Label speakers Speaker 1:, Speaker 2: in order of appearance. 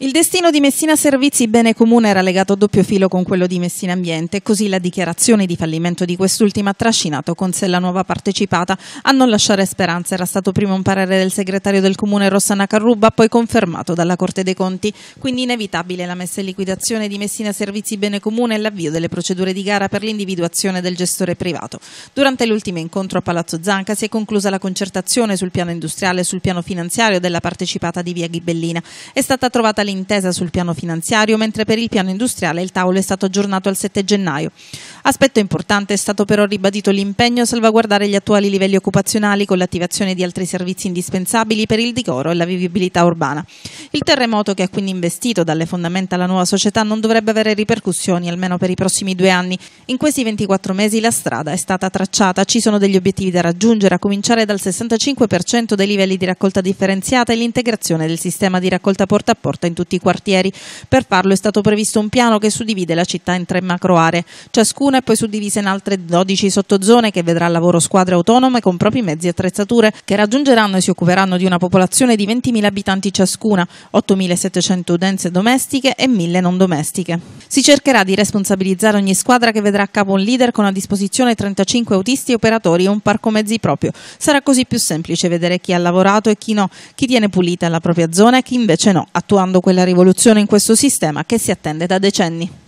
Speaker 1: Il destino di Messina Servizi Bene Comune era legato a doppio filo con quello di Messina Ambiente, così la dichiarazione di fallimento di quest'ultima ha trascinato con sé la nuova partecipata. A non lasciare speranza era stato prima un parere del segretario del comune Rossana Carruba, poi confermato dalla Corte dei Conti, quindi inevitabile la messa in liquidazione di Messina Servizi Bene Comune e l'avvio delle procedure di gara per l'individuazione del gestore privato. Durante l'ultimo incontro a Palazzo Zanca si è conclusa la concertazione sul piano industriale e sul piano finanziario della partecipata di Via Ghibellina. È stata trovata intesa sul piano finanziario, mentre per il piano industriale il tavolo è stato aggiornato al 7 gennaio. Aspetto importante è stato però ribadito l'impegno a salvaguardare gli attuali livelli occupazionali con l'attivazione di altri servizi indispensabili per il decoro e la vivibilità urbana. Il terremoto che ha quindi investito dalle fondamenta la nuova società non dovrebbe avere ripercussioni almeno per i prossimi due anni. In questi 24 mesi la strada è stata tracciata, ci sono degli obiettivi da raggiungere, a cominciare dal 65% dei livelli di raccolta differenziata e l'integrazione del sistema di raccolta porta a porta in tutti i quartieri. Per farlo è stato previsto un piano che suddivide la città in tre macro aree, ciascuna è poi suddivisa in altre 12 sottozone che vedrà lavoro squadre autonome con propri mezzi e attrezzature che raggiungeranno e si occuperanno di una popolazione di 20.000 abitanti ciascuna. 8.700 utenze domestiche e 1.000 non domestiche. Si cercherà di responsabilizzare ogni squadra che vedrà a capo un leader con a disposizione 35 autisti e operatori e un parco mezzi proprio. Sarà così più semplice vedere chi ha lavorato e chi no, chi tiene pulita la propria zona e chi invece no, attuando quella rivoluzione in questo sistema che si attende da decenni.